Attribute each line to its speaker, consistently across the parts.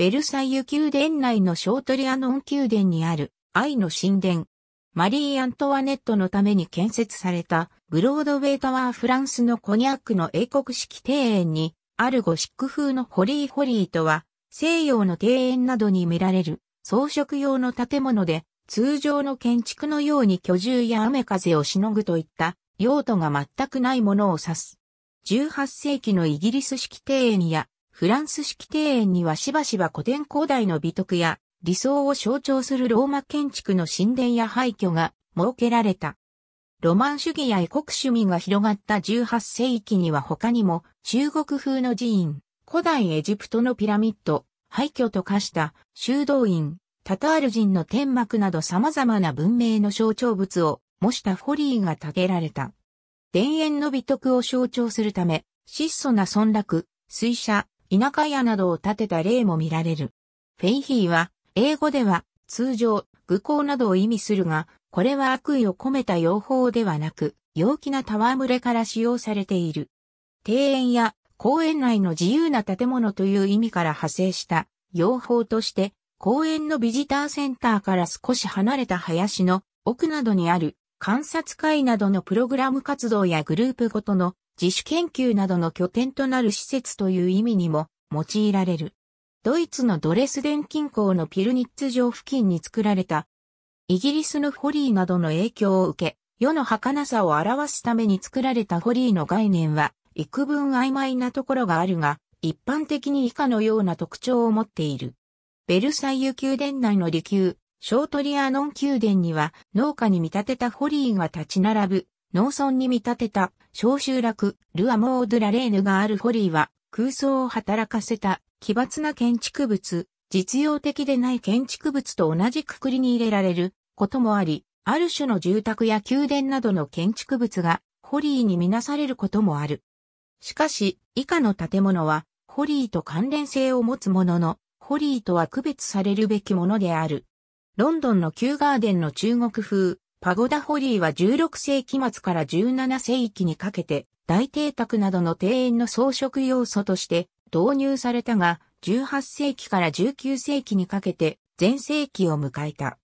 Speaker 1: ベルサイユ宮殿内のショートリアノン宮殿にある愛の神殿。マリー・アントワネットのために建設されたブロードウェイタワーフランスのコニャックの英国式庭園にあるゴシック風のホリーホリーとは西洋の庭園などに見られる装飾用の建物で通常の建築のように居住や雨風をしのぐといった用途が全くないものを指す。18世紀のイギリス式庭園やフランス式庭園にはしばしば古典古代の美徳や理想を象徴するローマ建築の神殿や廃墟が設けられた。ロマン主義や異国趣味が広がった18世紀には他にも中国風の寺院、古代エジプトのピラミッド、廃墟と化した修道院、タタール人の天幕など様々な文明の象徴物を模したフォリーが建てられた。田園の美徳を象徴するため、質素な村落、水車、田舎屋などを建てた例も見られる。フェイヒーは、英語では、通常、愚行などを意味するが、これは悪意を込めた用法ではなく、陽気な戯れから使用されている。庭園や公園内の自由な建物という意味から派生した用法として、公園のビジターセンターから少し離れた林の奥などにある観察会などのプログラム活動やグループごとの自主研究などの拠点となる施設という意味にも用いられる。ドイツのドレスデン近郊のピルニッツ城付近に作られた、イギリスのホリーなどの影響を受け、世の儚さを表すために作られたホリーの概念は、幾分曖昧なところがあるが、一般的に以下のような特徴を持っている。ベルサイユ宮殿内の離宮、ショートリアノン宮殿には農家に見立てたホリーが立ち並ぶ農村に見立てた小集落ルアモードラレーヌがあるホリーは空想を働かせた奇抜な建築物、実用的でない建築物と同じくくりに入れられることもあり、ある種の住宅や宮殿などの建築物がホリーに見なされることもある。しかし、以下の建物はホリーと関連性を持つものの、ホリーとは区別されるべきものである。ロンドンの旧ガーデンの中国風、パゴダホリーは16世紀末から17世紀にかけて大邸宅などの庭園の装飾要素として導入されたが18世紀から19世紀にかけて全盛期を迎えた。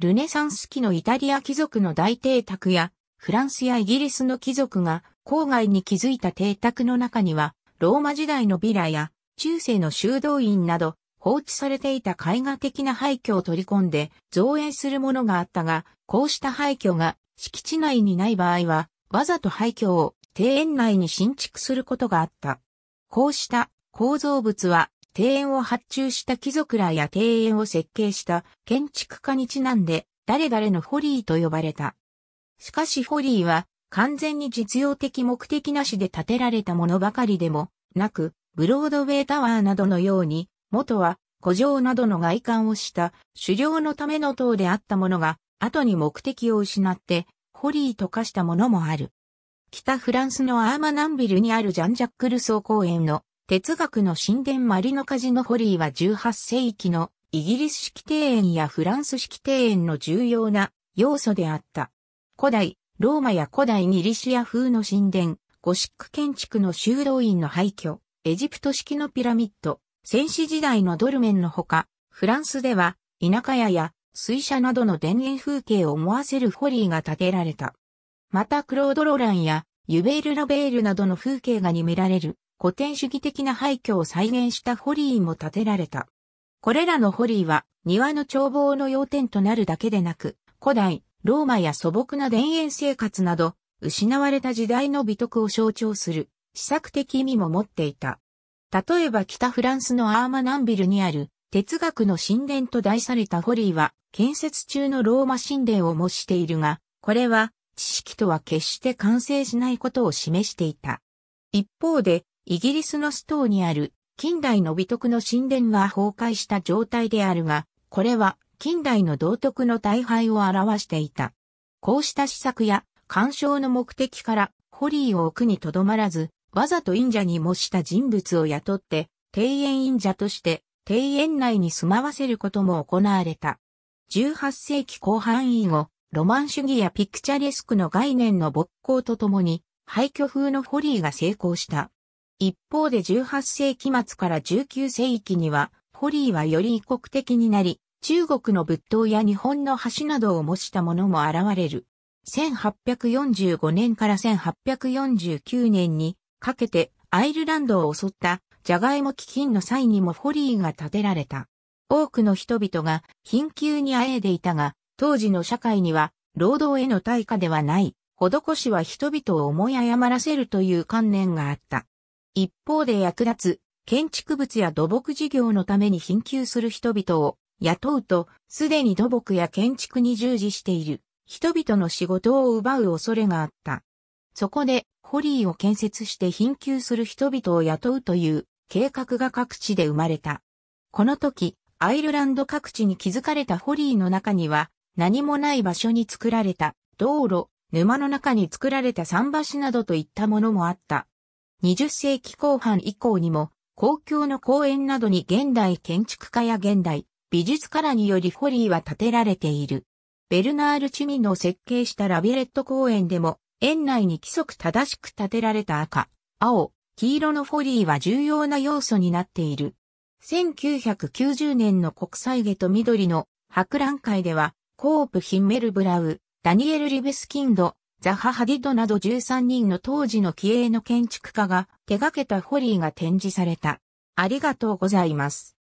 Speaker 1: ルネサンス期のイタリア貴族の大邸宅やフランスやイギリスの貴族が郊外に築いた邸宅の中にはローマ時代のビラや中世の修道院など放置されていた絵画的な廃墟を取り込んで造園するものがあったが、こうした廃墟が敷地内にない場合は、わざと廃墟を庭園内に新築することがあった。こうした構造物は庭園を発注した貴族らや庭園を設計した建築家にちなんで誰々のホリーと呼ばれた。しかしホリーは完全に実用的目的なしで建てられたものばかりでもなく、ブロードウェイタワーなどのように元は、古城などの外観をした狩猟のための塔であったものが、後に目的を失って、ホリーと化したものもある。北フランスのアーマナンビルにあるジャンジャック・ルソー公園の哲学の神殿マリノカジノホリーは18世紀のイギリス式庭園やフランス式庭園の重要な要素であった。古代、ローマや古代ギリシア風の神殿、ゴシック建築の修道院の廃墟、エジプト式のピラミッド、戦死時代のドルメンのほか、フランスでは、田舎屋や水車などの田園風景を思わせるホリーが建てられた。またクロード・ロランやユベール・ラベールなどの風景画に見られる古典主義的な廃墟を再現したホリーも建てられた。これらのホリーは庭の眺望の要点となるだけでなく、古代、ローマや素朴な田園生活など、失われた時代の美徳を象徴する、思索的意味も持っていた。例えば北フランスのアーマナンビルにある哲学の神殿と題されたホリーは建設中のローマ神殿を模しているが、これは知識とは決して完成しないことを示していた。一方で、イギリスのストーにある近代の美徳の神殿は崩壊した状態であるが、これは近代の道徳の大敗を表していた。こうした施策や干渉の目的からホリーを置くにとどまらず、わざと忍者に模した人物を雇って、庭園忍者として、庭園内に住まわせることも行われた。18世紀後半以後、ロマン主義やピクチャレスクの概念の勃興とともに、廃墟風のホリーが成功した。一方で18世紀末から19世紀には、ホリーはより異国的になり、中国の仏塔や日本の橋などを模したものも現れる。1845年から1849年にかけてアイルランドを襲ったジャガイモ飢饉の際にもフォリーが建てられた。多くの人々が貧窮にあえいでいたが、当時の社会には労働への対価ではない、施しは人々を思い誤らせるという観念があった。一方で役立つ建築物や土木事業のために貧窮する人々を雇うと、すでに土木や建築に従事している人々の仕事を奪う恐れがあった。そこで、ホリーを建設して貧窮する人々を雇うという計画が各地で生まれた。この時、アイルランド各地に築かれたホリーの中には、何もない場所に作られた道路、沼の中に作られた桟橋などといったものもあった。20世紀後半以降にも、公共の公園などに現代建築家や現代美術家らによりホリーは建てられている。ベルナール・チミの設計したラビレット公園でも園内に規則正しく建てられた赤、青、黄色のフォリーは重要な要素になっている。1990年の国際下と緑の博覧会では、コープ・ヒンメル・ブラウ、ダニエル・リベスキンド、ザハ・ハディドなど13人の当時の気鋭の建築家が手掛けたフォリーが展示された。ありがとうございます。